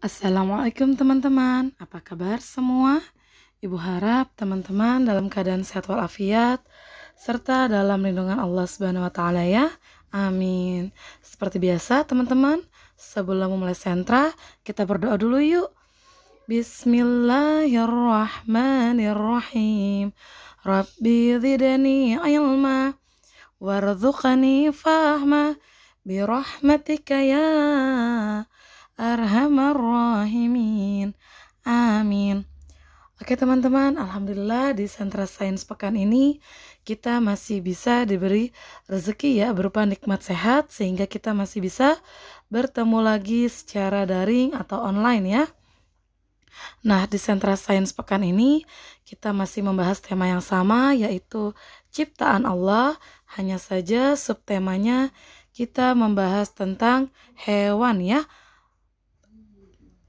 Assalamualaikum teman-teman, apa kabar semua? Ibu harap teman-teman dalam keadaan sehat walafiat serta dalam lindungan Allah Subhanahu wa taala ya. Amin. Seperti biasa teman-teman, sebelum memulai sentra, kita berdoa dulu yuk. Bismillahirrahmanirrahim. Rabbi zidni ilma warzuqni fahma birahmatika ya arhamar rahimin. Amin. Oke teman-teman, Alhamdulillah di sentra sains pekan ini kita masih bisa diberi rezeki ya berupa nikmat sehat sehingga kita masih bisa bertemu lagi secara daring atau online ya. Nah, di sentra sains pekan ini kita masih membahas tema yang sama yaitu ciptaan Allah, hanya saja subtemanya kita membahas tentang hewan ya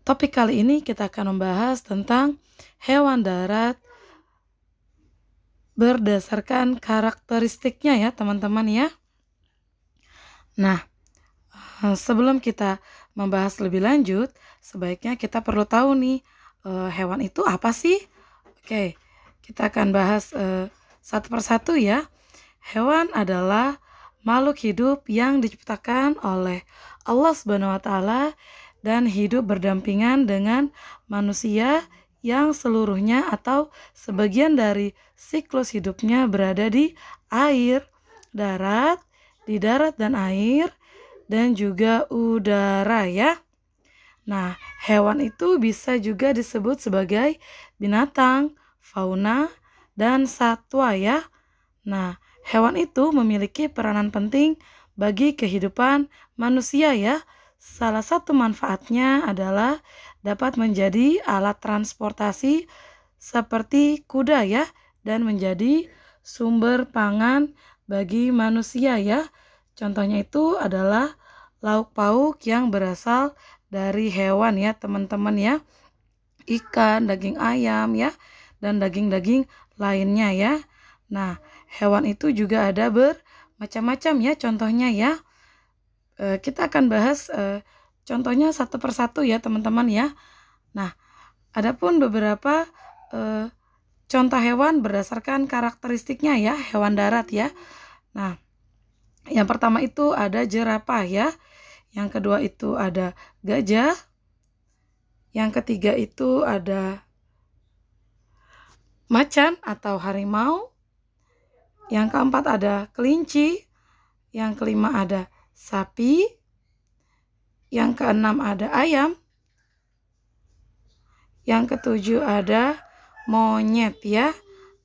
Topik kali ini kita akan membahas tentang hewan darat berdasarkan karakteristiknya ya teman-teman ya. Nah, eh, sebelum kita membahas lebih lanjut, sebaiknya kita perlu tahu nih eh, hewan itu apa sih? Oke, kita akan bahas eh, satu persatu ya. Hewan adalah makhluk hidup yang diciptakan oleh Allah Subhanahu wa taala dan hidup berdampingan dengan manusia yang seluruhnya atau sebagian dari siklus hidupnya berada di air, darat, di darat dan air, dan juga udara ya. Nah, hewan itu bisa juga disebut sebagai binatang, fauna, dan satwa ya. Nah, hewan itu memiliki peranan penting bagi kehidupan manusia ya Salah satu manfaatnya adalah dapat menjadi alat transportasi seperti kuda ya dan menjadi sumber pangan bagi manusia ya. Contohnya itu adalah lauk pauk yang berasal dari hewan ya teman-teman ya. Ikan, daging ayam ya dan daging-daging lainnya ya. Nah, hewan itu juga ada bermacam-macam ya contohnya ya Eh, kita akan bahas eh, contohnya satu persatu ya teman-teman ya. Nah, adapun beberapa eh, contoh hewan berdasarkan karakteristiknya ya hewan darat ya. Nah, yang pertama itu ada jerapah ya. Yang kedua itu ada gajah. Yang ketiga itu ada macan atau harimau. Yang keempat ada kelinci. Yang kelima ada sapi, yang keenam ada ayam, yang ketujuh ada monyet ya.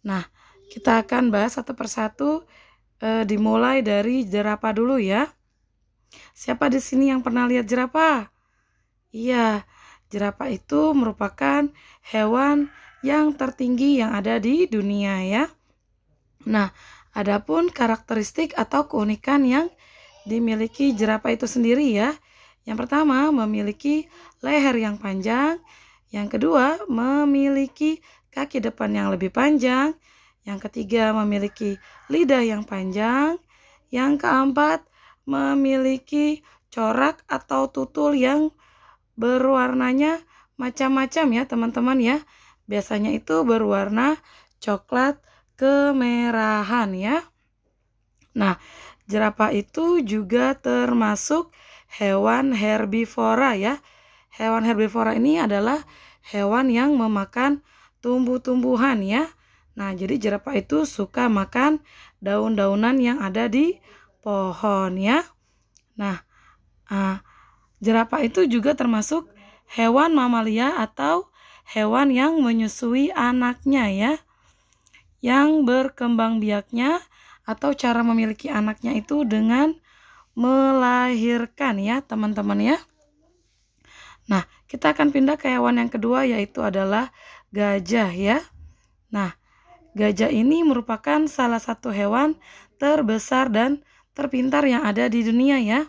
Nah, kita akan bahas satu persatu e, dimulai dari jerapah dulu ya. Siapa di sini yang pernah lihat jerapah? Iya, jerapah itu merupakan hewan yang tertinggi yang ada di dunia ya. Nah, adapun karakteristik atau keunikan yang dimiliki jerapah itu sendiri ya. Yang pertama, memiliki leher yang panjang. Yang kedua, memiliki kaki depan yang lebih panjang. Yang ketiga, memiliki lidah yang panjang. Yang keempat, memiliki corak atau tutul yang berwarnanya macam-macam ya, teman-teman ya. Biasanya itu berwarna coklat kemerahan ya. Nah, Jerapah itu juga termasuk hewan herbivora ya. Hewan herbivora ini adalah hewan yang memakan tumbuh-tumbuhan ya. Nah, jadi jerapah itu suka makan daun-daunan yang ada di pohon ya. Nah, uh, jerapah itu juga termasuk hewan mamalia atau hewan yang menyusui anaknya ya. Yang berkembang biaknya atau cara memiliki anaknya itu dengan melahirkan ya teman-teman ya. Nah, kita akan pindah ke hewan yang kedua yaitu adalah gajah ya. Nah, gajah ini merupakan salah satu hewan terbesar dan terpintar yang ada di dunia ya.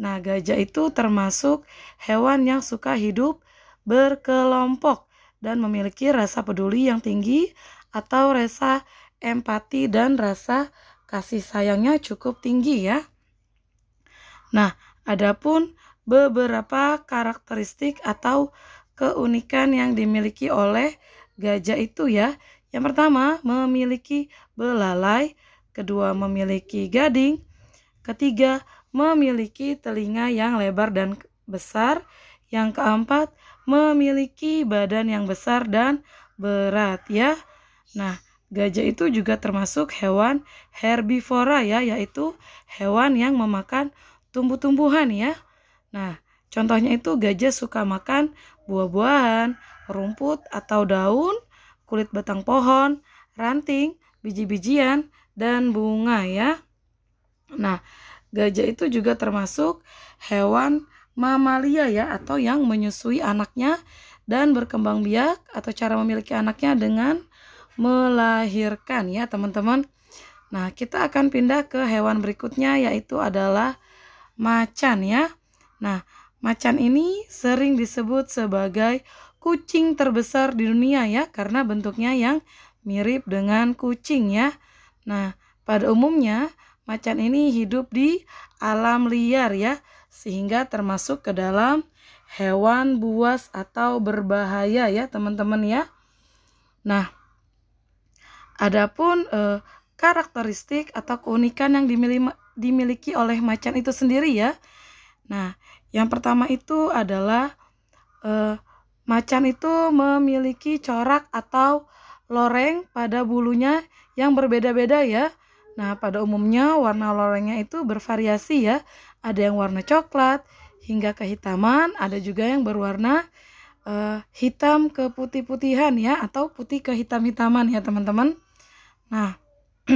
Nah, gajah itu termasuk hewan yang suka hidup berkelompok dan memiliki rasa peduli yang tinggi atau rasa empati dan rasa kasih sayangnya cukup tinggi ya. Nah, adapun beberapa karakteristik atau keunikan yang dimiliki oleh gajah itu ya. Yang pertama, memiliki belalai, kedua memiliki gading, ketiga memiliki telinga yang lebar dan besar, yang keempat memiliki badan yang besar dan berat ya. Nah, Gajah itu juga termasuk hewan herbivora ya, yaitu hewan yang memakan tumbuh-tumbuhan ya. Nah, contohnya itu gajah suka makan buah-buahan, rumput atau daun, kulit batang pohon, ranting, biji-bijian, dan bunga ya. Nah, gajah itu juga termasuk hewan mamalia ya atau yang menyusui anaknya dan berkembang biak atau cara memiliki anaknya dengan melahirkan ya teman-teman. Nah, kita akan pindah ke hewan berikutnya yaitu adalah macan ya. Nah, macan ini sering disebut sebagai kucing terbesar di dunia ya karena bentuknya yang mirip dengan kucing ya. Nah, pada umumnya macan ini hidup di alam liar ya sehingga termasuk ke dalam hewan buas atau berbahaya ya teman-teman ya. Nah, Adapun eh, karakteristik atau keunikan yang dimiliki, dimiliki oleh macan itu sendiri ya. Nah, yang pertama itu adalah eh, macan itu memiliki corak atau loreng pada bulunya yang berbeda-beda ya. Nah, pada umumnya warna lorengnya itu bervariasi ya. Ada yang warna coklat hingga kehitaman, ada juga yang berwarna uh, hitam ke putih-putihan ya atau putih ke hitam-hitaman ya, teman-teman. Nah,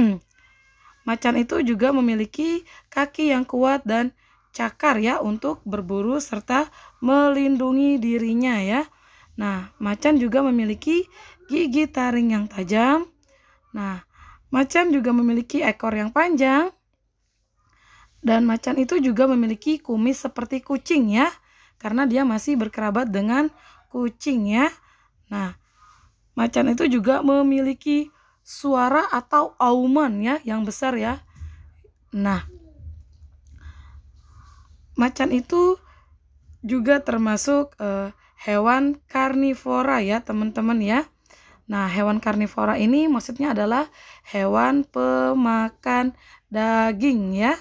macan itu juga memiliki kaki yang kuat dan cakar ya untuk berburu serta melindungi dirinya ya. Nah, macan juga memiliki gigi taring yang tajam. Nah, macan juga memiliki ekor yang panjang. Dan macan itu juga memiliki kumis seperti kucing ya, karena dia masih berkerabat dengan kucing ya. Nah, macan itu juga memiliki suara atau auman ya yang besar ya. Nah, macan itu juga termasuk eh, hewan karnivora ya teman-teman ya. Nah, hewan karnivora ini maksudnya adalah hewan pemakan daging ya.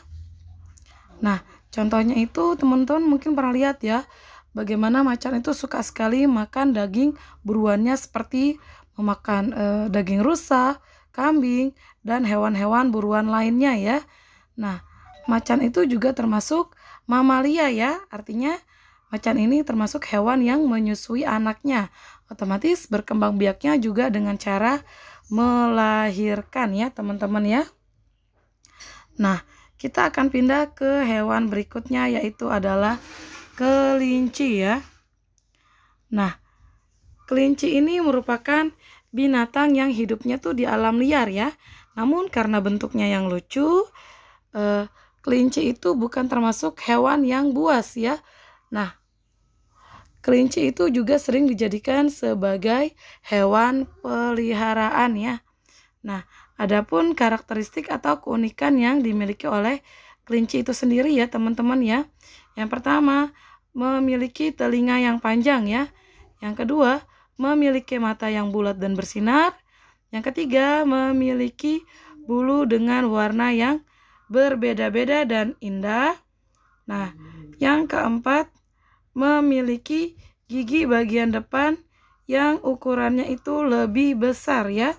Nah, contohnya itu teman-teman mungkin pernah lihat ya bagaimana macan itu suka sekali makan daging buruannya seperti memakan e, daging rusa, kambing, dan hewan-hewan buruan lainnya ya. Nah, macan itu juga termasuk mamalia ya, artinya macan ini termasuk hewan yang menyusui anaknya. Otomatis berkembang biaknya juga dengan cara melahirkan ya, teman-teman ya. Nah, kita akan pindah ke hewan berikutnya yaitu adalah kelinci ya. Nah, kelinci ini merupakan binatang yang hidupnya tuh di alam liar ya. Namun karena bentuknya yang lucu, eh, kelinci itu bukan termasuk hewan yang buas ya. Nah, kelinci itu juga sering dijadikan sebagai hewan peliharaan ya. Nah, adapun karakteristik atau keunikan yang dimiliki oleh kelinci itu sendiri ya, teman-teman ya. Yang pertama, memiliki telinga yang panjang ya. Yang kedua, memiliki mata yang bulat dan bersinar. Yang ketiga, memiliki bulu dengan warna yang berbeda-beda dan indah. Nah, yang keempat, memiliki gigi bagian depan yang ukurannya itu lebih besar ya.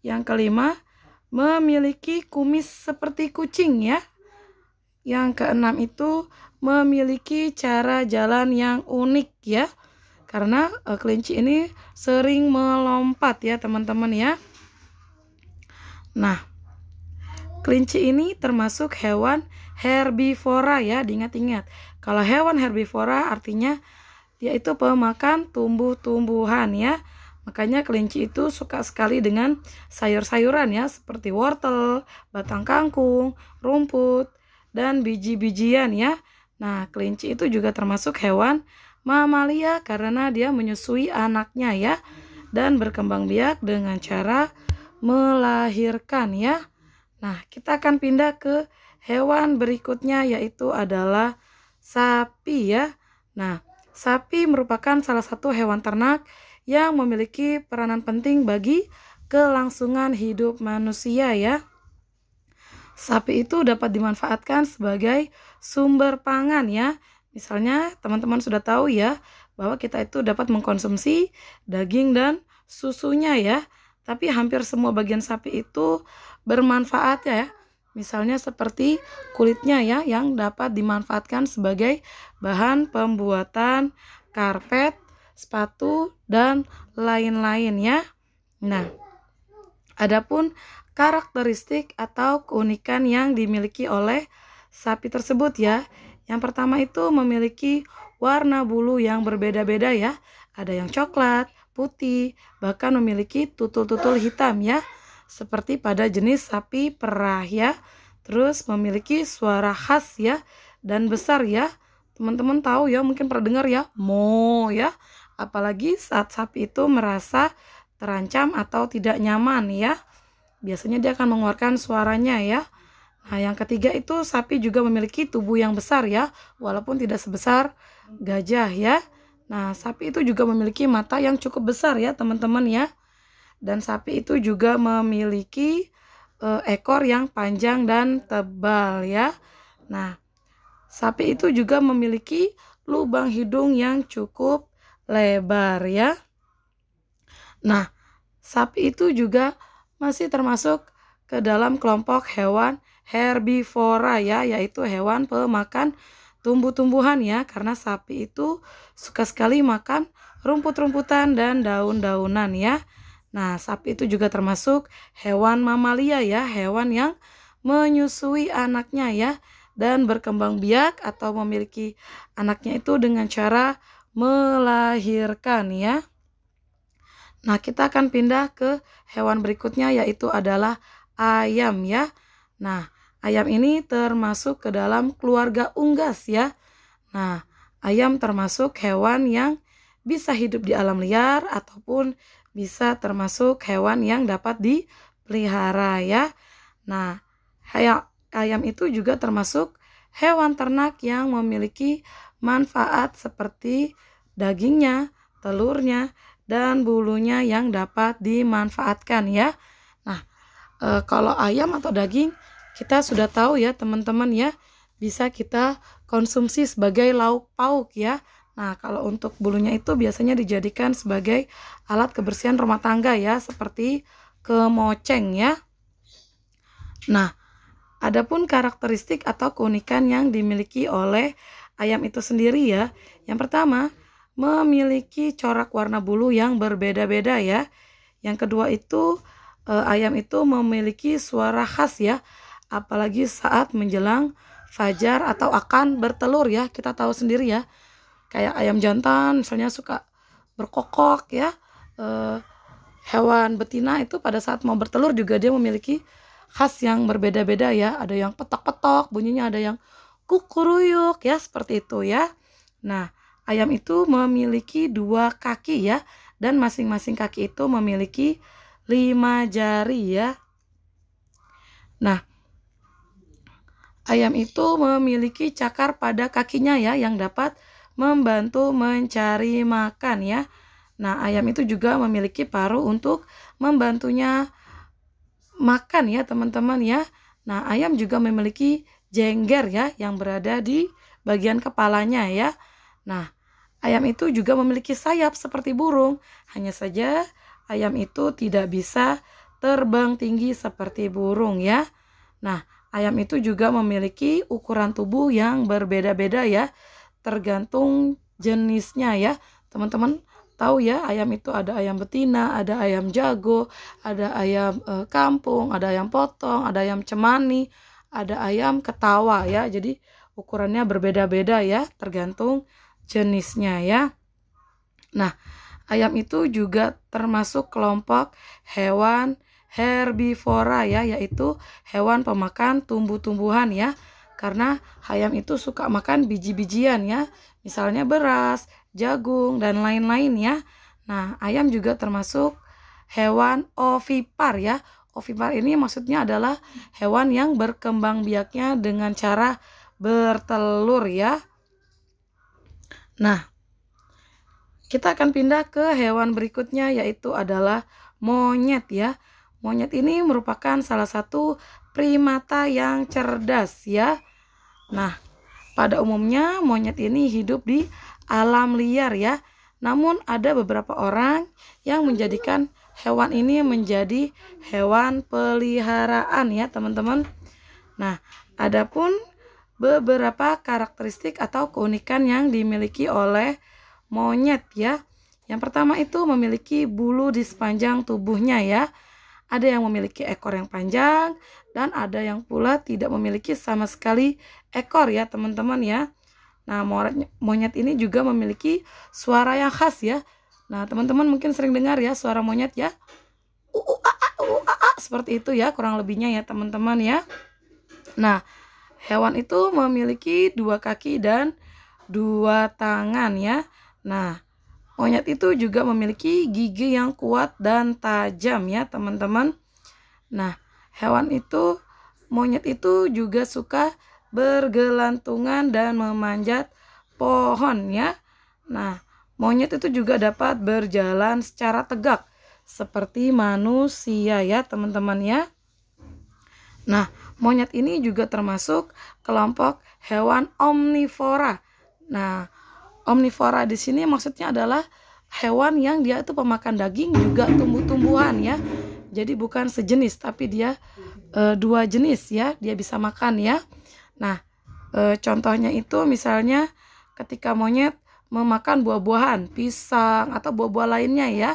Yang kelima, memiliki kumis seperti kucing ya. Yang keenam itu memiliki cara jalan yang unik ya karena uh, kelinci ini sering melompat ya teman-teman ya nah kelinci ini termasuk hewan herbivora ya diingat-ingat kalau hewan herbivora artinya dia itu pemakan tumbuh-tumbuhan ya Makanya kelinci itu suka sekali dengan sayur-sayuran ya seperti wortel, batang kangkung, rumput, dan biji-bijian ya. Nah, kelinci itu juga termasuk hewan mamalia karena dia menyusui anaknya ya dan berkembang biak dengan cara melahirkan ya. Nah, kita akan pindah ke hewan berikutnya yaitu adalah sapi ya. Nah, sapi merupakan salah satu hewan ternak yang memiliki peranan penting bagi kelangsungan hidup manusia ya. Sapi itu dapat dimanfaatkan sebagai sumber pangan ya Misalnya, teman-teman sudah tahu ya bahwa kita itu dapat mengkonsumsi daging dan susunya ya. Tapi hampir semua bagian sapi itu bermanfaat ya, ya. Misalnya seperti kulitnya ya yang dapat dimanfaatkan sebagai bahan pembuatan karpet, sepatu dan lain-lain ya. Nah, adapun karakteristik atau keunikan yang dimiliki oleh sapi tersebut ya yang pertama itu memiliki warna bulu yang berbeda-beda ya. Ada yang coklat, putih, bahkan memiliki tutul-tutul hitam ya. Seperti pada jenis sapi perah ya. Terus memiliki suara khas ya dan besar ya. Teman-teman tahu ya, mungkin pernah dengar ya, mo ya. Apalagi saat sapi itu merasa terancam atau tidak nyaman ya. Biasanya dia akan mengeluarkan suaranya ya. Nah, yang ketiga itu sapi juga memiliki tubuh yang besar ya, walaupun tidak sebesar gajah ya. Nah, sapi itu juga memiliki mata yang cukup besar ya, teman-teman ya. Dan sapi itu juga memiliki e, ekor yang panjang dan tebal ya. Nah, sapi itu juga memiliki lubang hidung yang cukup lebar ya. Nah, sapi itu juga masih termasuk ke dalam kelompok hewan herbivora ya, yaitu hewan pemakan tumbuh-tumbuhan ya, karena sapi itu suka sekali makan rumput-rumputan dan daun-daunan ya. Nah, sapi itu juga termasuk hewan mamalia ya, hewan yang menyusui anaknya ya dan berkembang biak atau memiliki anaknya itu dengan cara melahirkan ya. Nah, kita akan pindah ke hewan berikutnya yaitu adalah ayam ya. Nah, ayam ini termasuk ke dalam keluarga unggas ya. Nah, ayam termasuk hewan yang bisa hidup di alam liar ataupun bisa termasuk hewan yang dapat dipelihara ya. Nah, ayam itu juga termasuk hewan ternak yang memiliki manfaat seperti dagingnya, telurnya, dan bulunya yang dapat dimanfaatkan ya. Nah, e, kalau ayam atau daging kita sudah tahu ya teman-teman ya bisa kita konsumsi sebagai lauk pauk ya. Nah, kalau untuk bulunya itu biasanya dijadikan sebagai alat kebersihan rumah tangga ya, seperti kemoceng ya. Nah, adapun karakteristik atau keunikan yang dimiliki oleh ayam itu sendiri ya. Yang pertama, memiliki corak warna bulu yang berbeda-beda ya. Yang kedua itu eh, ayam itu memiliki suara khas ya apalagi saat menjelang fajar atau akan bertelur ya kita tahu sendiri ya kayak ayam jantan misalnya suka berkokok ya e, hewan betina itu pada saat mau bertelur juga dia memiliki khas yang berbeda-beda ya ada yang petok-petok bunyinya ada yang kukuruyuk ya seperti itu ya nah ayam itu memiliki dua kaki ya dan masing-masing kaki itu memiliki lima jari ya nah Ayam itu memiliki cakar pada kakinya ya yang dapat membantu mencari makan ya. Nah, ayam itu juga memiliki paru untuk membantunya makan ya, teman-teman ya. Nah, ayam juga memiliki jengger ya yang berada di bagian kepalanya ya. Nah, ayam itu juga memiliki sayap seperti burung. Hanya saja ayam itu tidak bisa terbang tinggi seperti burung ya. Nah, Ayam itu juga memiliki ukuran tubuh yang berbeda-beda ya, tergantung jenisnya ya. Teman-teman tahu ya, ayam itu ada ayam betina, ada ayam jago, ada ayam e, kampung, ada ayam potong, ada ayam cemani, ada ayam ketawa ya. Jadi ukurannya berbeda-beda ya, tergantung jenisnya ya. Nah, ayam itu juga termasuk kelompok hewan herbivora ya, yaitu hewan pemakan tumbuh-tumbuhan ya. Karena ayam itu suka makan biji-bijian ya, misalnya beras, jagung dan lain-lain ya. Nah, ayam juga termasuk hewan ovipar ya. Ovipar ini maksudnya adalah hewan yang berkembang biaknya dengan cara bertelur ya. Nah, kita akan pindah ke hewan berikutnya yaitu adalah monyet ya. Monyet ini merupakan salah satu primata yang cerdas ya. Nah, pada umumnya monyet ini hidup di alam liar ya. Namun ada beberapa orang yang menjadikan hewan ini menjadi hewan peliharaan ya, teman-teman. Nah, adapun beberapa karakteristik atau keunikan yang dimiliki oleh monyet ya. Yang pertama itu memiliki bulu di sepanjang tubuhnya ya. Ada yang memiliki ekor yang panjang dan ada yang pula tidak memiliki sama sekali ekor ya teman-teman ya. Nah monyet, ini juga memiliki suara yang khas ya. Nah teman-teman mungkin sering dengar ya suara monyet ya. uh, uh, uh, uh, uh, uh, seperti itu ya kurang lebihnya ya teman-teman ya. Nah hewan itu memiliki dua kaki dan dua tangan ya. Nah Monyet itu juga memiliki gigi yang kuat dan tajam ya teman-teman. Nah, hewan itu, monyet itu juga suka bergelantungan dan memanjat pohon ya. Nah, monyet itu juga dapat berjalan secara tegak seperti manusia ya teman-teman ya. Nah, monyet ini juga termasuk kelompok hewan omnivora. Nah, omnivora di sini maksudnya adalah hewan yang dia itu pemakan daging juga tumbuh-tumbuhan ya. Jadi bukan sejenis tapi dia e, dua jenis ya, dia bisa makan ya. Nah, e, contohnya itu misalnya ketika monyet memakan buah-buahan, pisang atau buah-buah lainnya ya.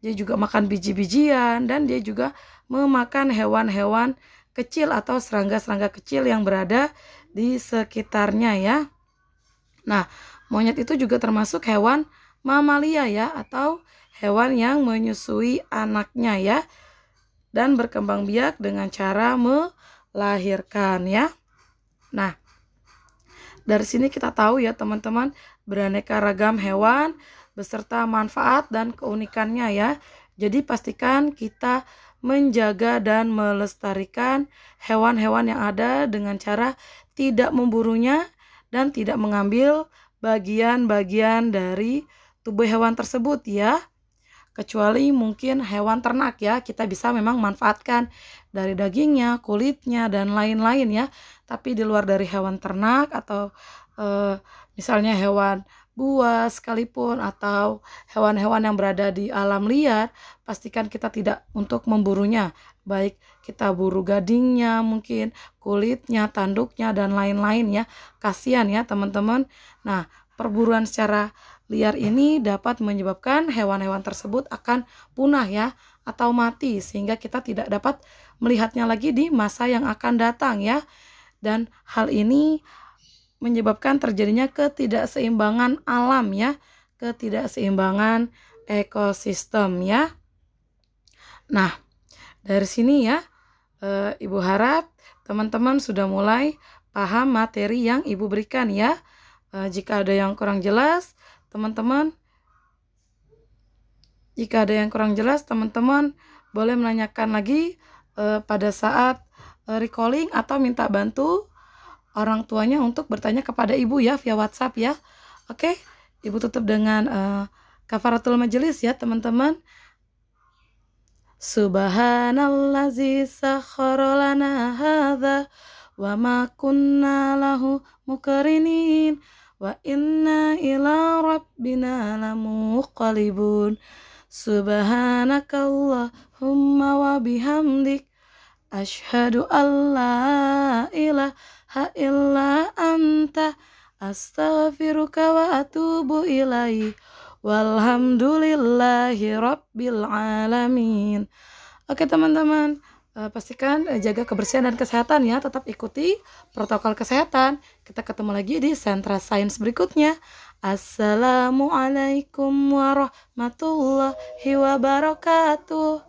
Dia juga makan biji-bijian dan dia juga memakan hewan-hewan kecil atau serangga-serangga kecil yang berada di sekitarnya ya. Nah, Monyet itu juga termasuk hewan mamalia ya atau hewan yang menyusui anaknya ya dan berkembang biak dengan cara melahirkan ya. Nah, dari sini kita tahu ya teman-teman beraneka ragam hewan beserta manfaat dan keunikannya ya. Jadi pastikan kita menjaga dan melestarikan hewan-hewan yang ada dengan cara tidak memburunya dan tidak mengambil bagian-bagian dari tubuh hewan tersebut ya. Kecuali mungkin hewan ternak ya, kita bisa memang manfaatkan dari dagingnya, kulitnya dan lain-lain ya. Tapi di luar dari hewan ternak atau e, misalnya hewan buah sekalipun atau hewan-hewan yang berada di alam liar, pastikan kita tidak untuk memburunya. Baik kita buru gadingnya, mungkin kulitnya, tanduknya dan lain-lain ya. Kasihan ya teman-teman. Nah, perburuan secara liar ini dapat menyebabkan hewan-hewan tersebut akan punah ya atau mati sehingga kita tidak dapat melihatnya lagi di masa yang akan datang ya. Dan hal ini menyebabkan terjadinya ketidakseimbangan alam ya, ketidakseimbangan ekosistem ya. Nah, dari sini ya e, Ibu harap teman-teman sudah mulai paham materi yang Ibu berikan ya. E, jika ada yang kurang jelas, teman-teman jika ada yang kurang jelas, teman-teman boleh menanyakan lagi e, pada saat recalling atau minta bantu orang tuanya untuk bertanya kepada ibu ya via WhatsApp ya. Oke, okay? ibu tutup dengan uh, kafaratul majelis ya teman-teman. Subhanallah sakharolana hadha wa ma kunna lahu mukarinin wa inna ila rabbina lamuqalibun subhanakallahumma wa bihamdik Ashadu alla ilaha illa anta Astaghfiruka wa atubu ilaih Walhamdulillahi rabbil alamin Oke teman-teman eh, Pastikan jaga kebersihan dan kesehatan ya Tetap ikuti protokol kesehatan Kita ketemu lagi di sentra sains berikutnya Assalamualaikum warahmatullahi wabarakatuh